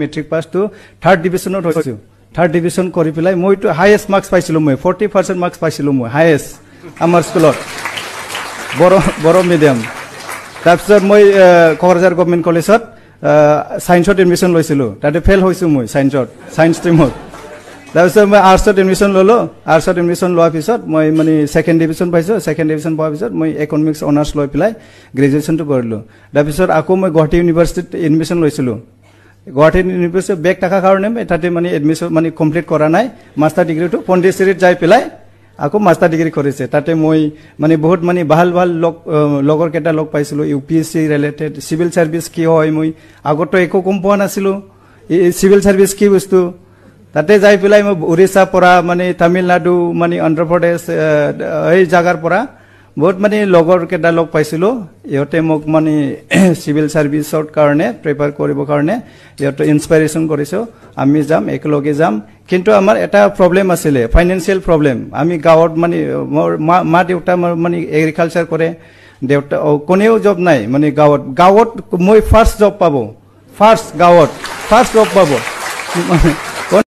matric পাছটো third ডিভিজনত হৈছো third division কৰি পেলাই মইতো হায়েষ্ট মাৰ্কছ পাইছিলোঁ মই ফৰ্টি পাৰ্চেণ্ট মাৰ্কছ পাইছিলোঁ মই হায়েষ্ট আমাৰ স্কুলত বড়ো বড়ো মিডিয়াম তাৰপিছত মই কোকৰাঝাৰ গভমেণ্ট কলেজত ছাইন্সত এডমিশ্যন লৈছিলোঁ তাতে ফেইল হৈছোঁ মই ছাইন্সত ছাইন্স ষ্ট্ৰীমত তাৰপিছত মই আৰ্টছত এডমিশ্যন ল'লোঁ আৰ্টছত এডমিশ্যন লোৱাৰ পিছত মই মানে ছেকেণ্ড ডিভিজন পাইছোঁ ছেকেণ্ড ডিভিজন পোৱাৰ পিছত মই ইকনমিক্স অনাৰ্ছ লৈ পেলাই গ্ৰেজুৱেশ্যনটো কৰিলোঁ তাৰপিছত আকৌ মই গুৱাহাটী ইউনিভাৰ্চিটিত এডমিশ্যন লৈছিলোঁ গুৱাহাটী ইউনিভাৰ্চিটি বেগ থকাৰ কাৰণে তাতে মানে এডমিশ্যন মানে কমপ্লিট কৰা নাই মাষ্টাৰ ডিগ্ৰীটো পণ্ডিচেৰীত যাই পেলাই আকৌ মাষ্টাৰ ডিগ্ৰী কৰিছে তাতে মই মানে বহুত মানে ভাল ভাল লগ লগৰ কেইটা লগ পাইছিলোঁ U P S C related civil service কি হয় মই আগতো একো গম পোৱা নাছিলোঁ এই চিভিল ছাৰ্ভিচ কি বস্তু তাতে যাই পেলাই মই উৰিষ্যাৰ পৰা মানে তামিলনাডু মানে অন্ধ্ৰপ্ৰদেশ এই জেগাৰ পৰা বহুত মানে লগৰ কেইটা লগ পাইছিলোঁ ইহঁতে মোক মানে চিভিল ছাৰ্ভিছৰ কাৰণে প্ৰিপেয়াৰ কৰিবৰ কাৰণে ইহঁতে ইনস্পাইৰেশ্যন কৰিছোঁ আমি যাম একেলগে যাম কিন্তু আমাৰ এটা প্ৰব্লেম আছিলে ফাইনেন্সিয়েল প্ৰব্লেম আমি গাঁৱত মানে মোৰ মা মা দেউতা মোৰ মানে এগ্ৰিকালচাৰ কৰে দেউতা কোনেও জব নাই মানে গাঁৱত গাঁৱত মই ফাৰ্ষ্ট জব পাব ফাৰ্ষ্ট গাঁৱত ফাৰ্ষ্ট জব পাব